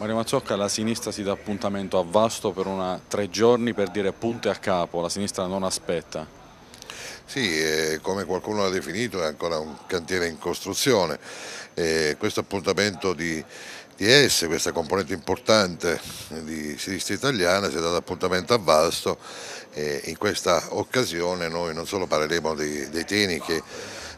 Mario Mazzocca, la sinistra si dà appuntamento a Vasto per una, tre giorni per dire punte a capo, la sinistra non aspetta. Sì, eh, come qualcuno l'ha definito è ancora un cantiere in costruzione, eh, questo appuntamento di, di esse, questa componente importante di sinistra italiana si è dato appuntamento a Vasto e in questa occasione noi non solo parleremo dei, dei temi che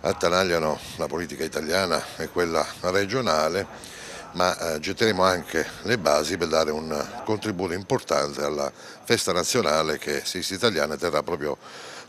attanagliano la politica italiana e quella regionale, ma eh, getteremo anche le basi per dare un contributo importante alla festa nazionale che Sisti Italiana terrà proprio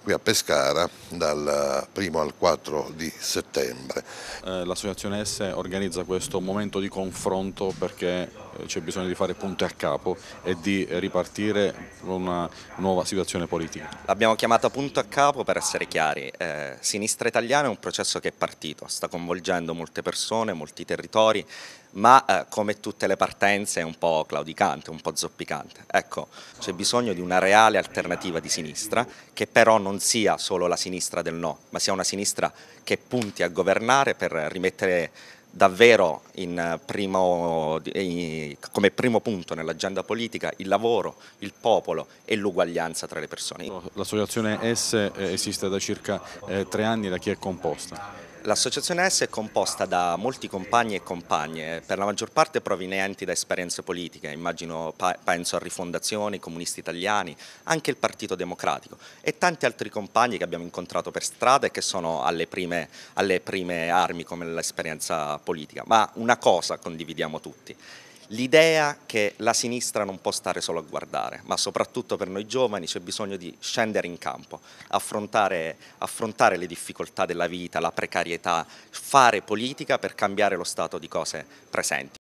qui a Pescara dal 1 eh, al 4 di settembre. Eh, l'associazione S organizza questo momento di confronto perché eh, c'è bisogno di fare punto a capo e di ripartire con una nuova situazione politica. L'abbiamo chiamata punto a capo per essere chiari, eh, sinistra italiana è un processo che è partito, sta coinvolgendo molte persone, molti territori, ma eh, come tutte le partenze è un po' claudicante, un po' zoppicante. Ecco, c'è bisogno di una reale alternativa di sinistra che però non sia solo la sinistra del no, ma sia una sinistra che punti a governare per rimettere davvero eh, primo, come primo punto nell'agenda politica il lavoro, il popolo e l'uguaglianza tra le persone. L'associazione S eh, esiste da circa eh, tre anni, da chi è composta? L'associazione S è composta da molti compagni e compagne, per la maggior parte provenienti da esperienze politiche, immagino, penso a rifondazioni, comunisti italiani, anche il Partito Democratico e tanti altri compagni che abbiamo incontrato per strada e che sono alle prime, alle prime armi come l'esperienza politica, ma una cosa condividiamo tutti, l'idea che la sinistra non può stare solo a guardare, ma soprattutto per noi giovani c'è bisogno di scendere in campo, affrontare, affrontare le difficoltà della vita, la precarietà, fare politica per cambiare lo stato di cose presenti.